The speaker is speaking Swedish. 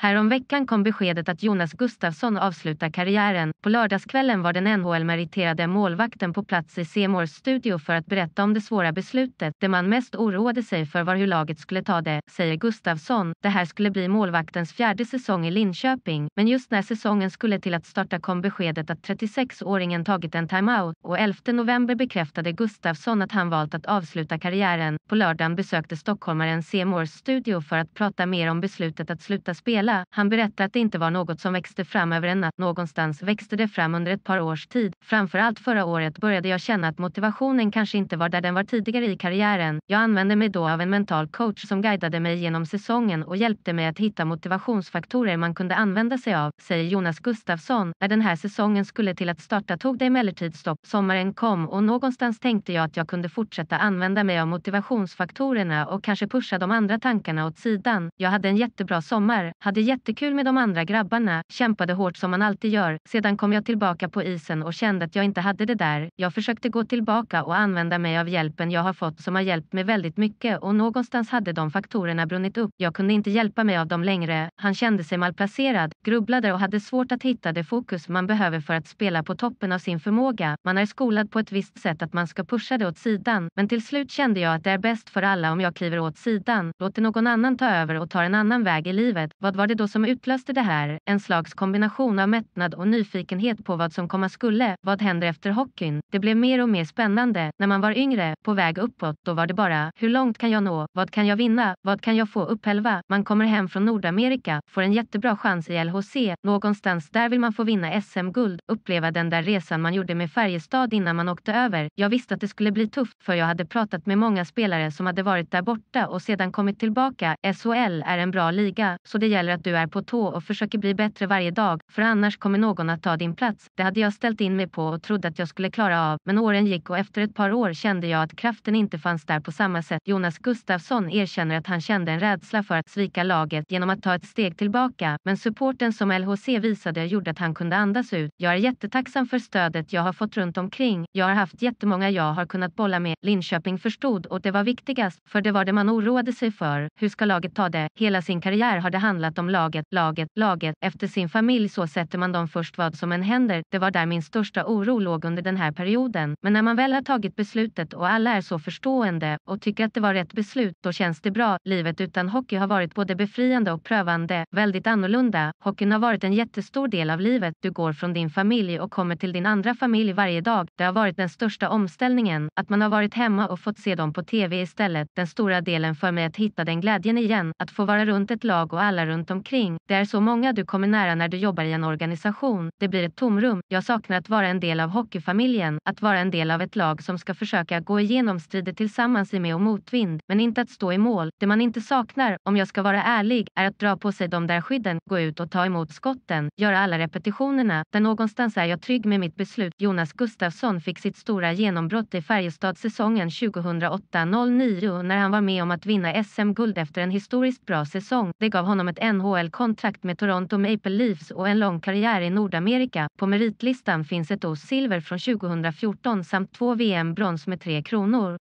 Häromveckan kom beskedet att Jonas Gustafsson avslutar karriären. På lördagskvällen var den NHL-meriterade målvakten på plats i Semors studio för att berätta om det svåra beslutet. Det man mest oroade sig för var hur laget skulle ta det, säger Gustafsson. Det här skulle bli målvaktens fjärde säsong i Linköping, men just när säsongen skulle till att starta kom beskedet att 36-åringen tagit en timeout och 11 november bekräftade Gustafsson att han valt att avsluta karriären. På lördagen besökte stockholmaren Semors studio för att prata mer om beslutet att sluta spela hela, han berättade att det inte var något som växte fram över en natt någonstans växte det fram under ett par års tid. Framförallt förra året började jag känna att motivationen kanske inte var där den var tidigare i karriären. Jag använde mig då av en mental coach som guidade mig genom säsongen och hjälpte mig att hitta motivationsfaktorer man kunde använda sig av, säger Jonas Gustafsson. När den här säsongen skulle till att starta tog det emellertid stopp. Sommaren kom och någonstans tänkte jag att jag kunde fortsätta använda mig av motivationsfaktorerna och kanske pusha de andra tankarna åt sidan. Jag hade en jättebra sommar, hade hade jättekul med de andra grabbarna, kämpade hårt som man alltid gör. Sedan kom jag tillbaka på isen och kände att jag inte hade det där. Jag försökte gå tillbaka och använda mig av hjälpen jag har fått som har hjälpt mig väldigt mycket och någonstans hade de faktorerna brunnit upp. Jag kunde inte hjälpa mig av dem längre. Han kände sig malplacerad, grubblade och hade svårt att hitta det fokus man behöver för att spela på toppen av sin förmåga. Man är skolad på ett visst sätt att man ska pusha det åt sidan, men till slut kände jag att det är bäst för alla om jag kliver åt sidan, låter någon annan ta över och tar en annan väg i livet. Vad var var det då som utlöste det här, en slags kombination av mättnad och nyfikenhet på vad som komma skulle, vad händer efter hockeyn? Det blev mer och mer spännande. När man var yngre, på väg uppåt, då var det bara, hur långt kan jag nå? Vad kan jag vinna? Vad kan jag få upphälva? Man kommer hem från Nordamerika, får en jättebra chans i LHC, någonstans där vill man få vinna SM-guld, uppleva den där resan man gjorde med Färjestad innan man åkte över. Jag visste att det skulle bli tufft för jag hade pratat med många spelare som hade varit där borta och sedan kommit tillbaka. SHL är en bra liga, så det gäller att att du är på tå och försöker bli bättre varje dag, för annars kommer någon att ta din plats. Det hade jag ställt in mig på och trodde att jag skulle klara av, men åren gick och efter ett par år kände jag att kraften inte fanns där på samma sätt. Jonas Gustafsson erkänner att han kände en rädsla för att svika laget genom att ta ett steg tillbaka, men supporten som LHC visade gjorde att han kunde andas ut. Jag är jättetacksam för stödet jag har fått runt omkring. Jag har haft jättemånga jag har kunnat bolla med. Linköping förstod och det var viktigast, för det var det man oroade sig för. Hur ska laget ta det? Hela sin karriär har det handlat om laget, laget, laget. Efter sin familj så sätter man dem först vad som än händer. Det var där min största oro låg under den här perioden. Men när man väl har tagit beslutet och alla är så förstående och tycker att det var rätt beslut, då känns det bra. Livet utan hockey har varit både befriande och prövande, väldigt annorlunda. Hockeyn har varit en jättestor del av livet. Du går från din familj och kommer till din andra familj varje dag. Det har varit den största omställningen, att man har varit hemma och fått se dem på TV istället. Den stora delen för mig att hitta den glädjen igen, att få vara runt ett lag och alla runt om omkring. Det är så många du kommer nära när du jobbar i en organisation. Det blir ett tomrum. Jag saknar att vara en del av hockeyfamiljen, att vara en del av ett lag som ska försöka gå igenom strider tillsammans i med och motvind, men inte att stå i mål. Det man inte saknar, om jag ska vara ärlig, är att dra på sig de där skydden, gå ut och ta emot skotten, göra alla repetitionerna. Där någonstans är jag trygg med mitt beslut. Jonas Gustafsson fick sitt stora genombrott i Färjestad säsongen 2008-09 när han var med om att vinna SM-guld efter en historiskt bra säsong. Det gav honom ett NH NHL-kontrakt med Toronto Maple Leafs och en lång karriär i Nordamerika. På meritlistan finns ett OS silver från 2014 samt två VM-brons med Tre Kronor.